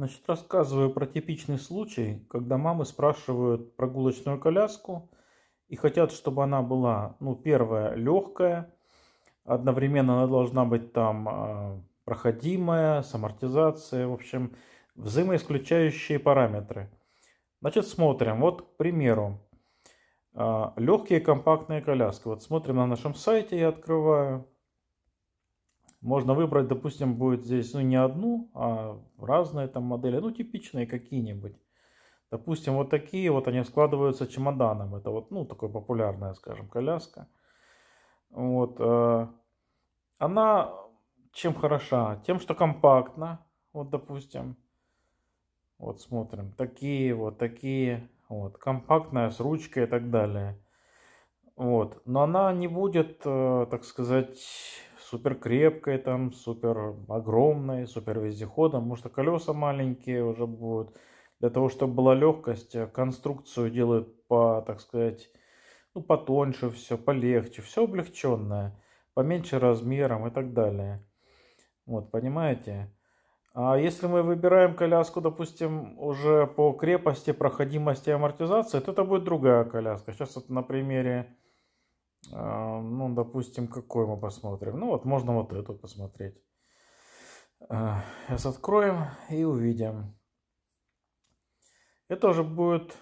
Значит, рассказываю про типичный случай, когда мамы спрашивают прогулочную коляску и хотят, чтобы она была, ну, первая, легкая, одновременно она должна быть там а, проходимая, с амортизацией, в общем, взаимоисключающие параметры. Значит, смотрим. Вот, к примеру, а, легкие компактные коляски. Вот смотрим на нашем сайте, я открываю. Можно выбрать, допустим, будет здесь, ну, не одну, а разные там модели, ну, типичные какие-нибудь. Допустим, вот такие вот они складываются чемоданом. Это вот, ну, такая популярная, скажем, коляска. Вот. Э, она чем хороша? Тем, что компактна. Вот, допустим, вот смотрим. Такие вот, такие. Вот. Компактная, с ручкой и так далее. Вот. Но она не будет, э, так сказать, супер крепкой, там, супер огромной, супер вездеходом. Может, и колеса маленькие уже будут. Для того, чтобы была легкость, э, конструкцию делают по, так сказать, ну, потоньше все, полегче, все облегченное, поменьше размером и так далее. Вот, понимаете? А если мы выбираем коляску, допустим, уже по крепости, проходимости амортизации, то это будет другая коляска. Сейчас вот на примере ну, допустим, какой мы посмотрим? Ну, вот можно вот эту посмотреть. Э, сейчас откроем и увидим. Это уже будет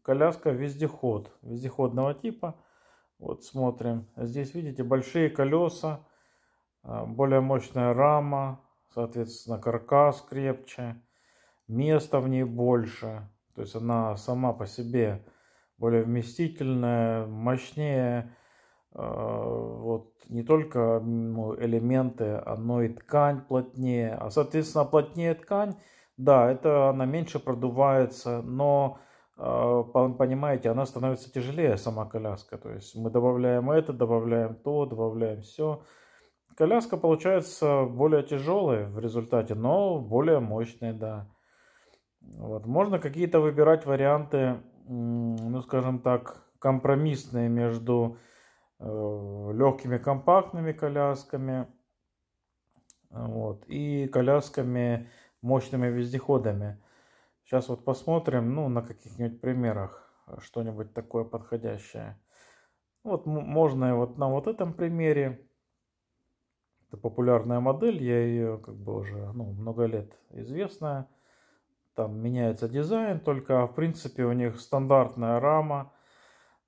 коляска вездеход, вездеходного типа. Вот смотрим. Здесь, видите, большие колеса, э, более мощная рама, соответственно, каркас крепче, места в ней больше. То есть она сама по себе более вместительная, мощнее, а, вот не только ну, элементы одной ткань плотнее, а соответственно плотнее ткань, да, это она меньше продувается, но а, понимаете, она становится тяжелее сама коляска, то есть мы добавляем это, добавляем то, добавляем все. Коляска получается более тяжелая в результате, но более мощная, да. Вот. Можно какие-то выбирать варианты, ну скажем так, компромиссные между Э, легкими компактными колясками вот, и колясками мощными вездеходами. Сейчас вот посмотрим ну, на каких-нибудь примерах э, что-нибудь такое подходящее. Вот можно и вот на вот этом примере. Это популярная модель, я ее как бы уже ну, много лет известная. Там меняется дизайн только, а в принципе, у них стандартная рама.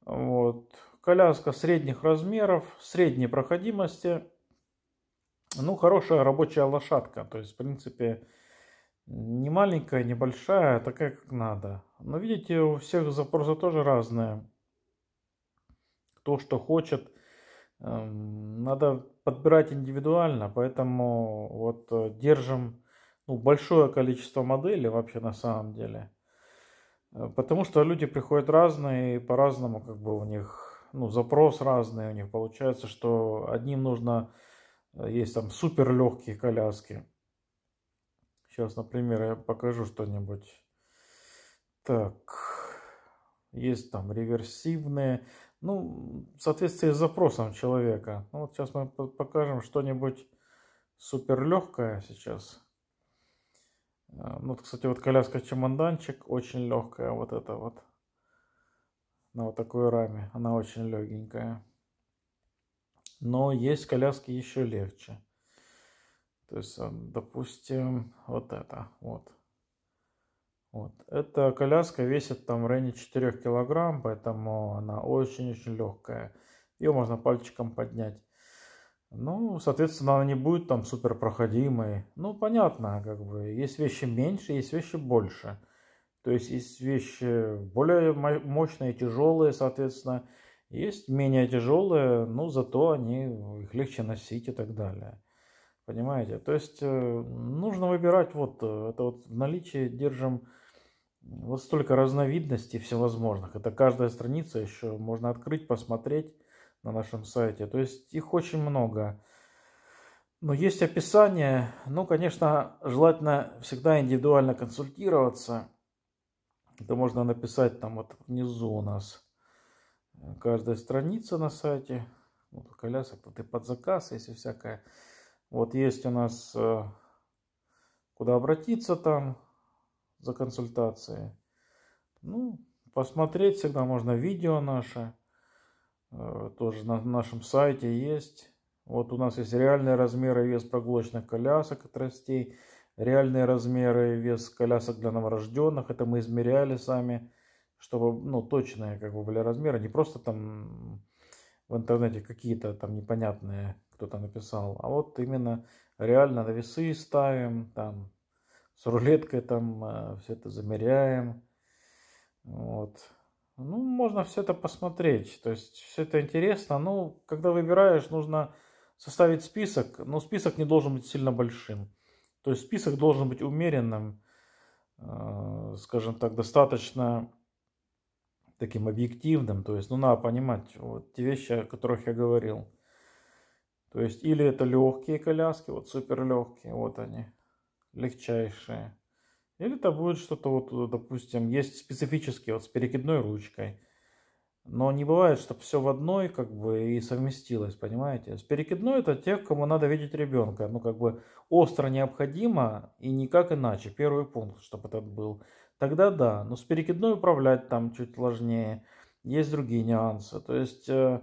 Вот, коляска средних размеров, средней проходимости. Ну, хорошая рабочая лошадка. То есть, в принципе, не маленькая, не большая, а такая, как надо. Но видите, у всех запросы тоже разные. Кто что хочет, эм, надо подбирать индивидуально. Поэтому вот э, держим ну, большое количество моделей вообще на самом деле. Э, потому что люди приходят разные, и по-разному как бы у них ну, запрос разный у них. Получается, что одним нужно, э, есть там супер легкие коляски. Сейчас, например, я покажу что-нибудь. Так, есть там реверсивные, ну, в соответствии с запросом человека. Ну, вот сейчас мы покажем что-нибудь супер легкое сейчас. Э, ну, вот, кстати, вот коляска-чемоданчик очень легкая, вот эта вот на вот такой раме. Она очень легенькая. Но есть коляски еще легче. То есть, э, допустим, вот это. Вот. Вот. Эта коляска весит там в районе 4 килограмм, поэтому она очень-очень легкая. Ее можно пальчиком поднять. Ну, соответственно, она не будет там супер проходимой. Ну, понятно, как бы, есть вещи меньше, есть вещи больше. То есть есть вещи более мощные, тяжелые, соответственно, есть менее тяжелые, но зато они их легче носить и так далее. Понимаете? То есть э, нужно выбирать вот э, это вот в наличии держим вот столько разновидностей всевозможных. Это каждая страница еще можно открыть, посмотреть на нашем сайте. То есть их очень много. Но есть описание. Ну, конечно, желательно всегда индивидуально консультироваться это можно написать там вот внизу у нас каждая страница на сайте. Вот колясок тут и под заказ, если всякое. Вот есть у нас э, куда обратиться там за консультацией. Ну, посмотреть всегда можно видео наше. Э, тоже на нашем сайте есть. Вот у нас есть реальные размеры и вес проглочных колясок и тростей реальные размеры, вес колясок для новорожденных. Это мы измеряли сами, чтобы ну, точные как бы, были размеры. Не просто там в интернете какие-то там непонятные кто-то написал, а вот именно реально на весы ставим, там с рулеткой там э, все это замеряем. Вот. Ну, можно все это посмотреть. То есть, все это интересно. Ну, когда выбираешь, нужно составить список. Но список не должен быть сильно большим. То есть список должен быть умеренным, э, скажем так, достаточно таким объективным. То есть, ну, надо понимать вот те вещи, о которых я говорил. То есть, или это легкие коляски, вот суперлегкие, вот они, легчайшие. Или это будет что-то вот, допустим, есть специфические, вот с перекидной ручкой – но не бывает, чтобы все в одной как бы и совместилось, понимаете? С перекидной это тех, кому надо видеть ребенка. Ну, как бы остро необходимо и никак иначе. Первый пункт, чтобы этот был. Тогда да, но с перекидной управлять там чуть сложнее. Есть другие нюансы. То есть э,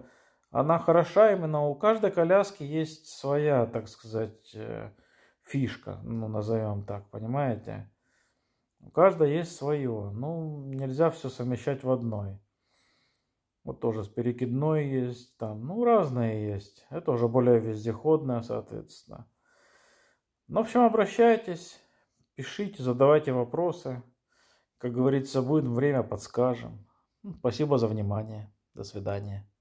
она хороша именно у каждой коляски есть своя, так сказать, э, фишка, ну, назовем так, понимаете? У каждой есть свое. Ну, нельзя все совмещать в одной. Вот тоже с перекидной есть, там, ну, разные есть. Это уже более вездеходное, соответственно. Ну, в общем, обращайтесь, пишите, задавайте вопросы. Как говорится, будет время, подскажем. Спасибо за внимание. До свидания.